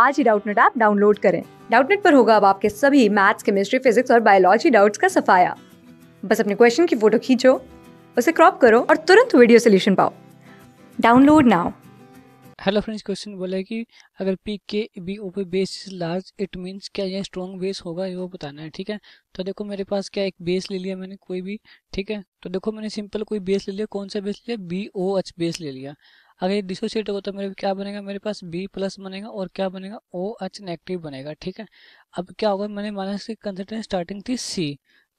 आज ही Doubtnut app download करें डाउटनेट पर होगा अब आपके सभी मैथ्स केमिस्ट्री फिजिक्स और बायोलॉजी डाउट्स का सफाया बस अपने क्वेश्चन की फोटो खींचो उसे क्रॉप करो और तुरंत वीडियो सोल्यूशन पाओ download now hello friends question बोला है कि अगर पी के बी ऊपर base is large it means क्या यह स्ट्रॉन्ग बेस होगा ये वो बताना है ठीक है तो देखो मेरे पास क्या एक बेस ले लिया मैंने कोई भी ठीक है तो देखो मैंने सिंपल कोई बेस ले लिया कौन सा बेस लिया बी ओ एच बेस ले लिया अगर ये डिसोशिएट होगा तो मेरे क्या बनेगा मेरे पास बी प्लस बनेगा और क्या बनेगा ओ एच नेगेटिव बनेगा ठीक है अब क्या होगा मैंने माइनस की कंसेंट्रेशन स्टार्टिंग थी सी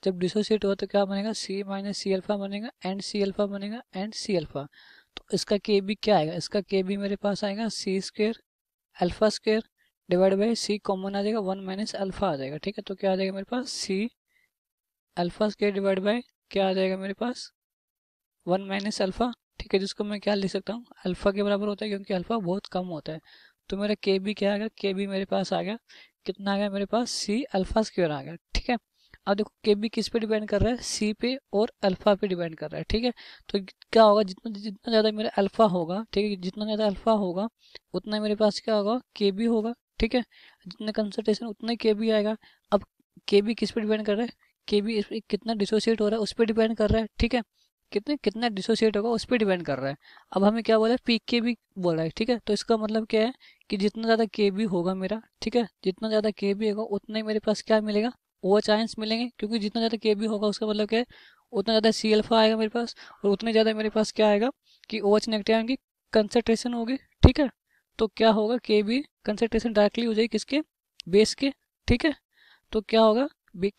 जब डिसोशिएट हुआ तो क्या बनेगा सी माइनस सी अल्फा बनेगा एंड सी अल्फा बनेगा एंड सी अल्फा तो इसका के बी क्या आएगा इसका के बी मेरे पास आएगा C square alpha square divide by C common आ जाएगा वन माइनस अल्फा आ जाएगा ठीक है तो क्या आ जाएगा मेरे पास C alpha square divide by क्या आ जाएगा मेरे पास वन माइनस अल्फा ठीक है जिसको मैं क्या लिख सकता हूँ अल्फ़ा के बराबर होता है क्योंकि अल्फ़ा बहुत कम होता है तो मेरा के बी क्या आ गया के बी मेरे पास आ गया कितना आ गया मेरे पास सी अल्फ़ा स्क्वेयर आ गया ठीक है अब देखो के बी किस पे डिपेंड कर रहा है सी पे और अल्फ़ा पे डिपेंड कर रहा है ठीक है तो क्या होगा जितना जितना ज़्यादा मेरा अल्फ़ा होगा ठीक है जितना ज़्यादा अल्फ़ा होगा उतना मेरे पास क्या होगा के बी होगा ठीक है जितना कंसल्टेशन उतना के बी आएगा अब के बी किस पे डिपेंड कर रहा है के बी कितना डिसोसिएट हो रहा है उस पर डिपेंड कर रहा है ठीक है कितने कितना डिसोशिएट होगा उस पर डिपेंड कर रहा है अब हमें क्या बोला है पी के बी बोला है ठीक है तो इसका मतलब क्या है कि जितना ज़्यादा के बी होगा मेरा ठीक है जितना ज़्यादा के बी होगा उतना ही मेरे पास क्या मिलेगा ओवर चांस मिलेंगे क्योंकि जितना ज़्यादा के बी होगा उसका मतलब क्या है उतना ज़्यादा सी एल्फा आएगा मेरे पास और उतने ज़्यादा मेरे पास क्या आएगा कि ओ एच नेगेटिव आयन की कंसनट्रेशन होगी ठीक है तो क्या होगा के बी कंसनट्रेशन डायरेक्टली हो जाएगी किसके बेस के ठीक है तो क्या होगा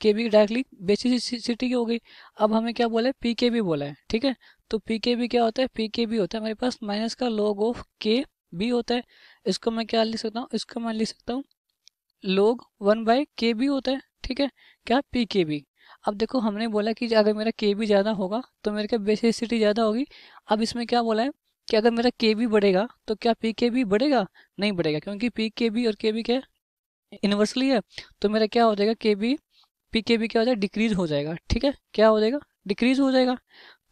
के बी डायरेक्टली सिटी की हो गई अब हमें क्या बोला है पी के बी बोला है ठीक है तो पी के बी क्या होता है पी के बी होता है हमारे पास माइनस का लॉग ऑफ के बी होता है इसको मैं क्या लिख सकता हूँ इसको मैं लिख सकता हूँ लोग वन बाय के बी होता है ठीक है क्या पी के बी अब देखो हमने बोला कि अगर मेरा के बी ज़्यादा होगा तो मेरे क्या बेसिसिटी ज़्यादा होगी अब इसमें क्या बोला है कि अगर मेरा के बी बढ़ेगा तो क्या पी के बी बढ़ेगा नहीं बढ़ेगा क्योंकि पी के बी और के बी क्या इनवर्सली है तो मेरा क्या हो जाएगा के बी पी के भी क्या हो जाएगा डिक्रीज हो जाएगा ठीक है क्या हो जाएगा डिक्रीज हो जाएगा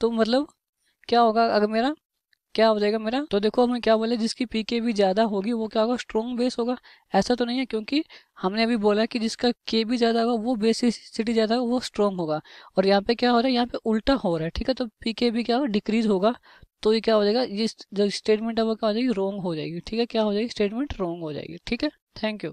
तो मतलब क्या होगा अगर मेरा क्या हो जाएगा मेरा तो देखो हमें क्या बोले जिसकी पी के भी ज़्यादा होगी वो क्या होगा स्ट्रॉन्ग बेस होगा ऐसा तो नहीं है क्योंकि हमने अभी बोला कि जिसका के भी ज़्यादा होगा वो बेसिसिटी ज़्यादा होगा वो स्ट्रॉन्ग होगा और यहाँ पे क्या हो रहा है यहाँ पे उल्टा हो रहा है ठीक है तो पी के भी क्या होगा डिक्रीज होगा तो ये क्या हो जाएगा ये जो स्टेटमेंट है वो क्या हो जाएगी रॉन्ग हो जाएगी ठीक है क्या हो जाएगी स्टेटमेंट रॉन्ग हो जाएगी ठीक है थैंक यू